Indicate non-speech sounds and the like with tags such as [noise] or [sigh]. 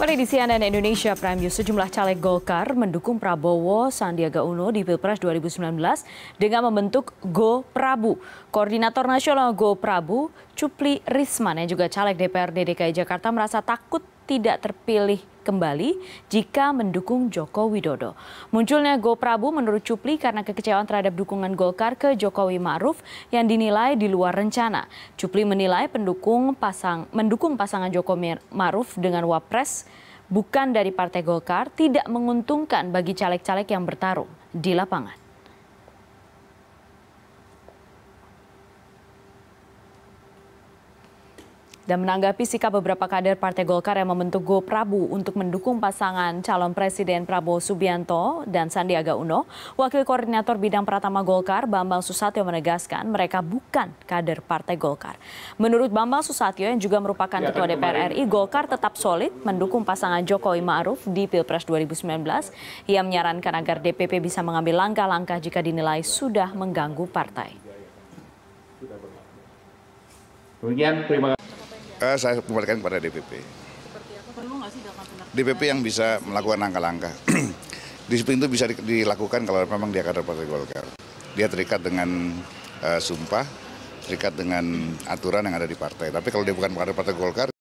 Mari di CNN Indonesia Prime News, sejumlah caleg Golkar mendukung Prabowo Sandiaga Uno di Pilpres 2019 dengan membentuk Go Prabu. Koordinator Nasional Go Prabu, Cupli Risman yang juga caleg DPRD DKI Jakarta merasa takut tidak terpilih kembali jika mendukung Joko Widodo. Munculnya Go Prabu menurut Cupli karena kekecewaan terhadap dukungan Golkar ke Jokowi Ma'ruf yang dinilai di luar rencana. Cupli menilai pendukung pasang mendukung pasangan Jokowi Ma'ruf dengan Wapres bukan dari Partai Golkar tidak menguntungkan bagi caleg-caleg yang bertarung di lapangan. Dan menanggapi sikap beberapa kader Partai Golkar yang membentuk Go Prabu untuk mendukung pasangan calon Presiden Prabowo Subianto dan Sandiaga Uno, Wakil Koordinator Bidang Pratama Golkar Bambang Susatyo menegaskan mereka bukan kader Partai Golkar. Menurut Bambang Susatyo yang juga merupakan ya, Ketua DPR RI, Golkar tetap solid mendukung pasangan Jokowi Ma'ruf di Pilpres 2019. Ia menyarankan agar DPP bisa mengambil langkah-langkah jika dinilai sudah mengganggu partai. Demikian, terima kasih. Eh, saya kembalikan kepada DPP. DPP yang bisa melakukan langkah-langkah. [clears throat] Disiplin itu bisa dilakukan kalau memang dia kader Partai Golkar. Dia terikat dengan uh, sumpah, terikat dengan aturan yang ada di partai. Tapi kalau dia bukan kader Partai Golkar,